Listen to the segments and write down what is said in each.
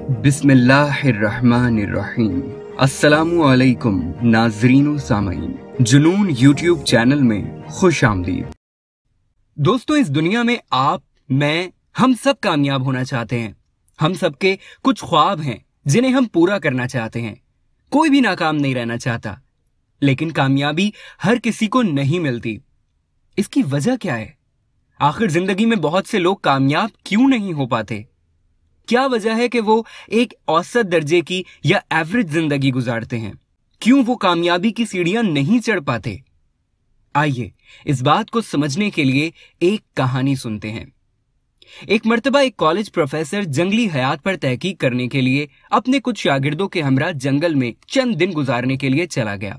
बिस्मिल्लाहिर्रहमानिर्रहीम नाजरीन सामीन जुनून यूट्यूब चैनल में खुश आमदीद दोस्तों इस दुनिया में आप मैं हम सब कामयाब होना चाहते हैं हम सबके कुछ ख्वाब हैं जिन्हें हम पूरा करना चाहते हैं कोई भी नाकाम नहीं रहना चाहता लेकिन कामयाबी हर किसी को नहीं मिलती इसकी वजह क्या है आखिर जिंदगी में बहुत से लोग कामयाब क्यों नहीं हो पाते क्या वजह है कि वो एक औसत दर्जे की या एवरेज जिंदगी गुजारते हैं क्यों वो कामयाबी की सीढ़ियां नहीं चढ़ पाते आइए इस बात को समझने के लिए एक कहानी सुनते हैं एक मर्तबा एक कॉलेज प्रोफेसर जंगली हयात पर तहकीक करने के लिए अपने कुछ शागिर्दों के हमरा जंगल में चंद दिन गुजारने के लिए चला गया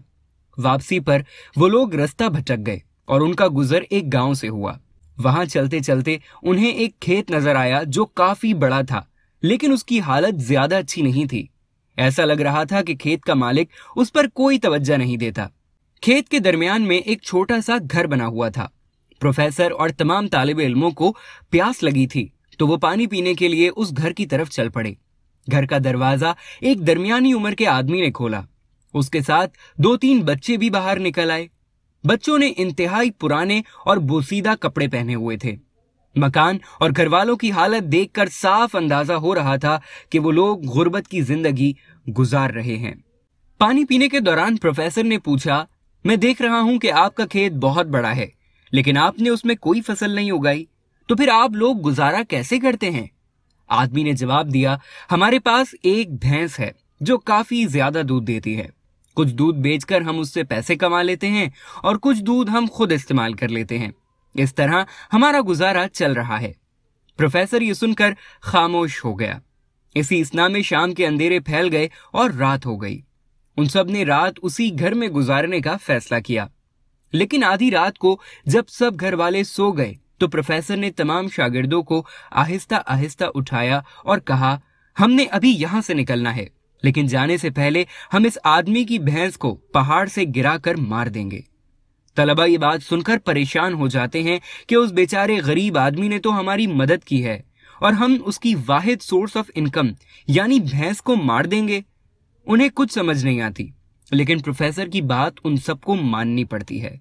वापसी पर वो लोग रास्ता भटक गए और उनका गुजर एक गांव से हुआ वहां चलते चलते उन्हें एक खेत नजर आया जो काफी बड़ा था लेकिन उसकी हालत ज्यादा अच्छी नहीं थी ऐसा लग रहा था कि खेत का मालिक उस पर कोई तवज्जा नहीं देता खेत के दरमियान में एक छोटा सा घर बना हुआ था प्रोफेसर और तमाम तालब इलमों को प्यास लगी थी तो वो पानी पीने के लिए उस घर की तरफ चल पड़े घर का दरवाजा एक दरमियानी उम्र के आदमी ने खोला उसके साथ दो तीन बच्चे भी बाहर निकल आए बच्चों ने इंतहाई पुराने और बोसीदा कपड़े पहने हुए थे मकान और घर वालों की हालत देखकर साफ अंदाजा हो रहा था कि वो लोग गुर्बत की जिंदगी गुजार रहे हैं पानी पीने के दौरान प्रोफेसर ने पूछा मैं देख रहा हूं कि आपका खेत बहुत बड़ा है लेकिन आपने उसमें कोई फसल नहीं उगाई तो फिर आप लोग गुजारा कैसे करते हैं आदमी ने जवाब दिया हमारे पास एक भैंस है जो काफी ज्यादा दूध देती है कुछ दूध बेचकर हम उससे पैसे कमा लेते हैं और कुछ दूध हम खुद इस्तेमाल कर लेते हैं इस तरह हमारा गुजारा चल रहा है प्रोफेसर ये सुनकर खामोश हो गया इसी इस्ना में शाम के अंधेरे फैल गए और रात हो गई उन सब ने रात उसी घर में गुजारने का फैसला किया लेकिन आधी रात को जब सब घर वाले सो गए तो प्रोफेसर ने तमाम शागिर्दों को आहिस्ता आहिस्ता उठाया और कहा हमने अभी यहां से निकलना है लेकिन जाने से पहले हम इस आदमी की भैंस को पहाड़ से गिराकर मार देंगे तलबा ये बात सुनकर परेशान हो जाते हैं कि उस बेचारे गरीब आदमी ने तो हमारी मदद की है और हम उसकी वाहिद सोर्स ऑफ इनकम यानी भैंस को मार देंगे उन्हें कुछ समझ नहीं आती लेकिन प्रोफेसर की बात उन सबको माननी पड़ती है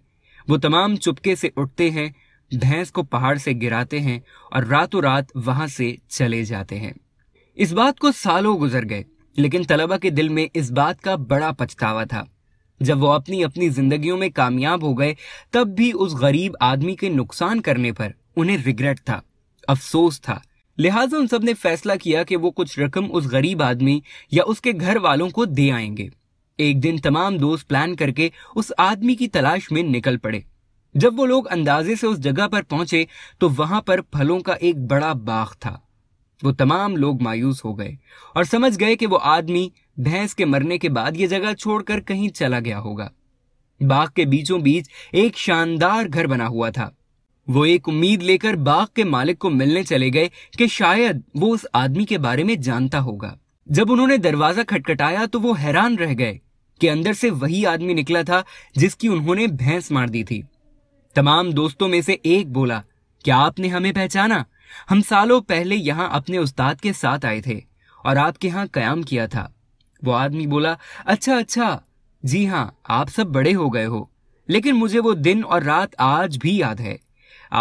वो तमाम चुपके से उठते हैं भैंस को पहाड़ से गिराते हैं और रातों रात वहां से चले जाते हैं इस बात को सालों गुजर गए लेकिन तलबा के दिल में इस बात का बड़ा पछतावा था जब वो अपनी अपनी जिंदगियों में कामयाब हो गए तब भी उस गरीब आदमी के नुकसान करने पर उन्हें रिग्रेट था अफसोस था लिहाजा उन सब ने फैसला किया कि वो कुछ रकम उस गरीब आदमी या उसके घर वालों को दे आएंगे एक दिन तमाम दोस्त प्लान करके उस आदमी की तलाश में निकल पड़े जब वो लोग अंदाजे से उस जगह पर पहुंचे तो वहां पर फलों का एक बड़ा बाग था वो तमाम लोग मायूस हो गए और समझ गए कि वो आदमी भैंस के मरने के बाद यह जगह छोड़कर कहीं चला गया होगा बाग के बीचों बीच एक शानदार घर बना हुआ था वो एक उम्मीद लेकर बाग के मालिक को मिलने चले गए कि शायद वो उस आदमी के बारे में जानता होगा जब उन्होंने दरवाजा खटखटाया तो वो हैरान रह गए कि अंदर से वही आदमी निकला था जिसकी उन्होंने भैंस मार दी थी तमाम दोस्तों में से एक बोला क्या आपने हमें पहचाना हम सालों पहले यहाँ अपने उस्ताद के साथ आए थे और आपके यहाँ कयाम किया था वो आदमी बोला अच्छा अच्छा जी हाँ आप सब बड़े हो गए हो लेकिन मुझे वो दिन और रात आज भी याद है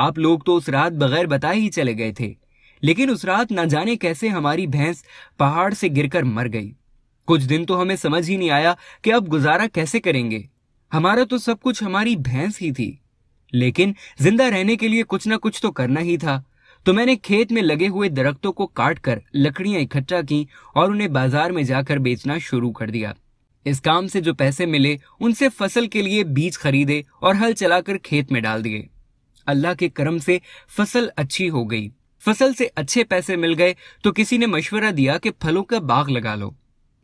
आप लोग तो उस रात बगैर बताए ही चले गए थे लेकिन उस रात ना जाने कैसे हमारी भैंस पहाड़ से गिरकर मर गई कुछ दिन तो हमें समझ ही नहीं आया कि अब गुजारा कैसे करेंगे हमारा तो सब कुछ हमारी भैंस ही थी लेकिन जिंदा रहने के लिए कुछ ना कुछ तो करना ही था तो मैंने खेत में लगे हुए दरख्तों को काट कर लकड़ियां इकट्ठा की और उन्हें बाजार में जाकर बेचना शुरू कर दिया इस काम से जो पैसे मिले उनसे फसल के लिए बीज खरीदे और हल चलाकर खेत में डाल दिए अल्लाह के करम से फसल अच्छी हो गई फसल से अच्छे पैसे मिल गए तो किसी ने मशवरा दिया कि फलों का बाग लगा लो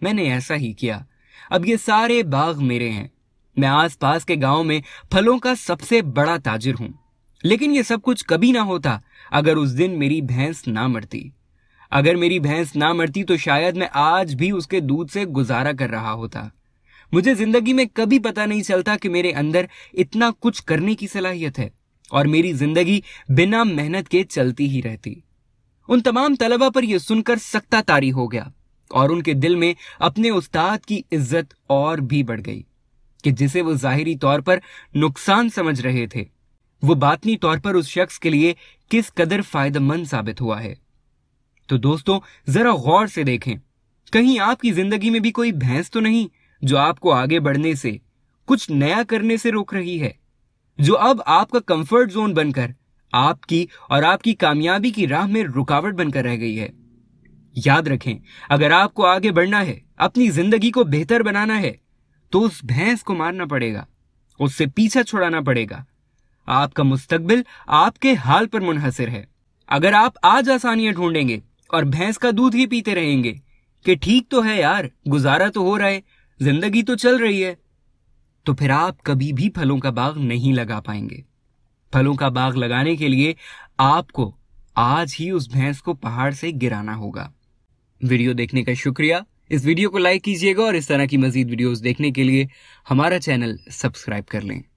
मैंने ऐसा ही किया अब ये सारे बाग मेरे हैं मैं आसपास के गांव में फलों का सबसे बड़ा ताजिर हूं लेकिन ये सब कुछ कभी ना होता अगर उस दिन मेरी भैंस ना मरती अगर मेरी भैंस ना मरती तो शायद मैं आज भी उसके दूध से गुजारा कर रहा होता मुझे जिंदगी में कभी पता नहीं चलता कि मेरे अंदर इतना कुछ करने की सलाहियत है और मेरी जिंदगी बिना मेहनत के चलती ही रहती उन तमाम तलबा पर यह सुनकर सख्ता तारी हो गया और उनके दिल में अपने उस्ताद की इज्जत और भी बढ़ गई कि जिसे वो जाहिरी तौर पर नुकसान समझ रहे थे वो बातनी तौर पर उस शख्स के लिए किस कदर फायदेमंद साबित हुआ है तो दोस्तों जरा गौर से देखें कहीं आपकी जिंदगी में भी कोई भैंस तो नहीं जो आपको आगे बढ़ने से कुछ नया करने से रोक रही है जो अब आपका कंफर्ट जोन बनकर आपकी और आपकी कामयाबी की राह में रुकावट बनकर रह गई है याद रखें अगर आपको आगे बढ़ना है अपनी जिंदगी को बेहतर बनाना है तो उस भैंस को मारना पड़ेगा उससे पीछा छुड़ाना पड़ेगा आपका मुस्तकबिल आपके हाल पर मुनहसर है अगर आप आज आसानियां ढूंढेंगे और भैंस का दूध ही पीते रहेंगे कि ठीक तो है यार गुजारा तो हो रहा है जिंदगी तो चल रही है तो फिर आप कभी भी फलों का बाग नहीं लगा पाएंगे फलों का बाग लगाने के लिए आपको आज ही उस भैंस को पहाड़ से गिराना होगा वीडियो देखने का शुक्रिया इस वीडियो को लाइक कीजिएगा और इस तरह की मजीद वीडियोस देखने के लिए हमारा चैनल सब्सक्राइब कर लें